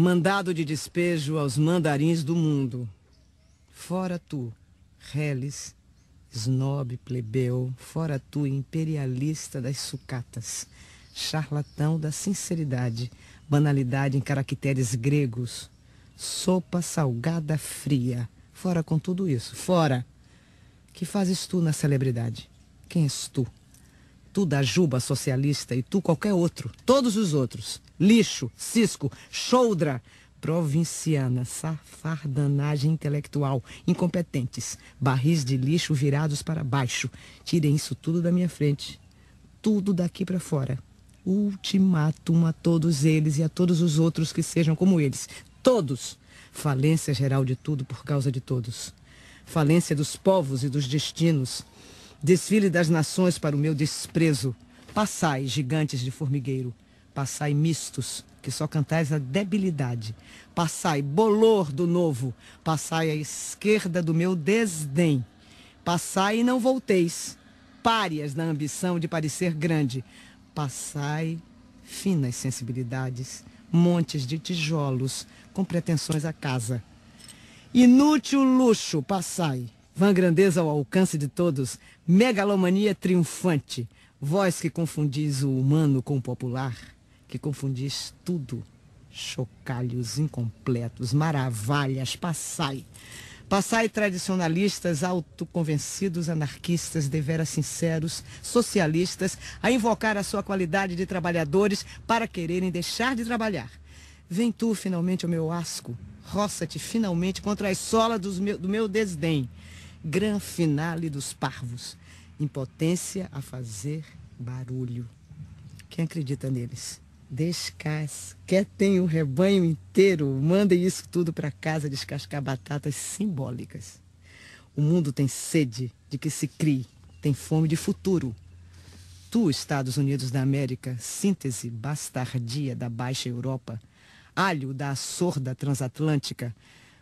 mandado de despejo aos mandarins do mundo. Fora tu, reles, snob, plebeu, fora tu, imperialista das sucatas, charlatão da sinceridade, banalidade em caracteres gregos, sopa salgada fria. Fora com tudo isso, fora. Que fazes tu na celebridade? Quem és tu? Tu da Juba socialista e tu qualquer outro, todos os outros. Lixo, cisco, choudra, provinciana, safardanagem intelectual, incompetentes, barris de lixo virados para baixo. Tirem isso tudo da minha frente. Tudo daqui para fora. Ultimátum a todos eles e a todos os outros que sejam como eles. Todos. Falência geral de tudo por causa de todos. Falência dos povos e dos destinos. Desfile das nações para o meu desprezo. Passai, gigantes de formigueiro. Passai, mistos, que só cantais a debilidade. Passai, bolor do novo. Passai à esquerda do meu desdém. Passai e não volteis. Párias na ambição de parecer grande. Passai, finas sensibilidades. Montes de tijolos com pretensões à casa. Inútil luxo, passai Van grandeza ao alcance de todos, megalomania triunfante, vós que confundis o humano com o popular, que confundis tudo, chocalhos incompletos, maravalhas, passai. Passai tradicionalistas, autoconvencidos, anarquistas, deveras sinceros, socialistas, a invocar a sua qualidade de trabalhadores para quererem deixar de trabalhar. Vem tu finalmente ao meu asco, roça-te finalmente contra a sola do meu desdém gran finale dos parvos, impotência a fazer barulho. Quem acredita neles? quer tem o rebanho inteiro, mandem isso tudo para casa descascar batatas simbólicas. O mundo tem sede de que se crie, tem fome de futuro. Tu, Estados Unidos da América, síntese bastardia da baixa Europa, alho da sorda transatlântica,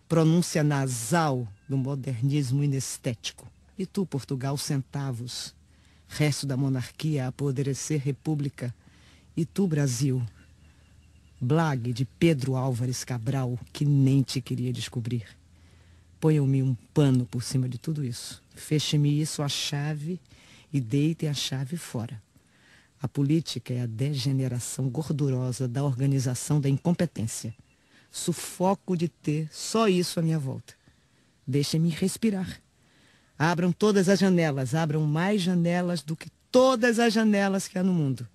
pronúncia nasal do modernismo inestético. E tu, Portugal, centavos, resto da monarquia a apodrecer república. E tu, Brasil, blague de Pedro Álvares Cabral, que nem te queria descobrir. Ponham-me um pano por cima de tudo isso. Feche-me isso a chave e deitem a chave fora. A política é a degeneração gordurosa da organização da incompetência sufoco de ter só isso à minha volta. Deixem-me respirar. Abram todas as janelas, abram mais janelas do que todas as janelas que há no mundo.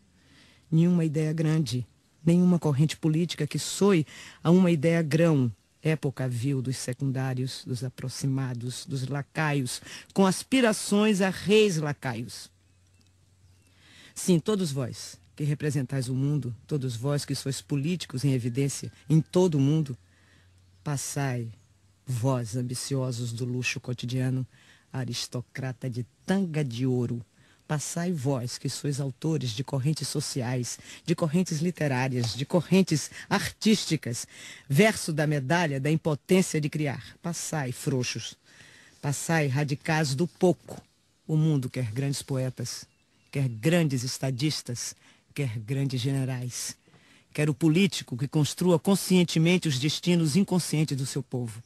Nenhuma ideia grande, nenhuma corrente política que soe a uma ideia grão, época vil dos secundários, dos aproximados, dos lacaios, com aspirações a reis lacaios. Sim, todos vós, que representais o mundo, todos vós que sois políticos em evidência em todo o mundo, passai, vós ambiciosos do luxo cotidiano, aristocrata de tanga de ouro, passai vós que sois autores de correntes sociais, de correntes literárias, de correntes artísticas, verso da medalha da impotência de criar. Passai, frouxos, passai, radicais do pouco. O mundo quer grandes poetas, quer grandes estadistas, quer grandes generais. Quero o político que construa conscientemente os destinos inconscientes do seu povo.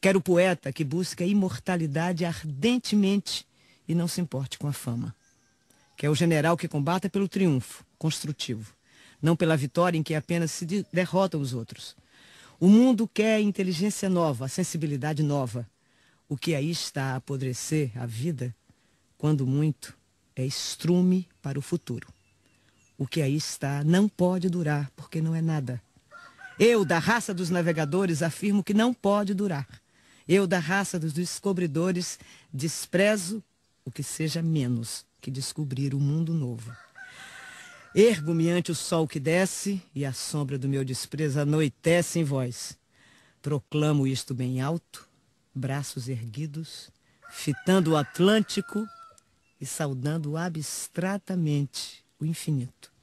Quero o poeta que busque a imortalidade ardentemente e não se importe com a fama. Quer o general que combata pelo triunfo, construtivo, não pela vitória em que apenas se derrota os outros. O mundo quer inteligência nova, sensibilidade nova. O que aí está a apodrecer a vida, quando muito, é estrume para o futuro. O que aí está não pode durar, porque não é nada. Eu, da raça dos navegadores, afirmo que não pode durar. Eu, da raça dos descobridores, desprezo o que seja menos que descobrir o um mundo novo. Ergo-me ante o sol que desce e a sombra do meu desprezo anoitece em voz. Proclamo isto bem alto, braços erguidos, fitando o Atlântico e saudando abstratamente o infinito.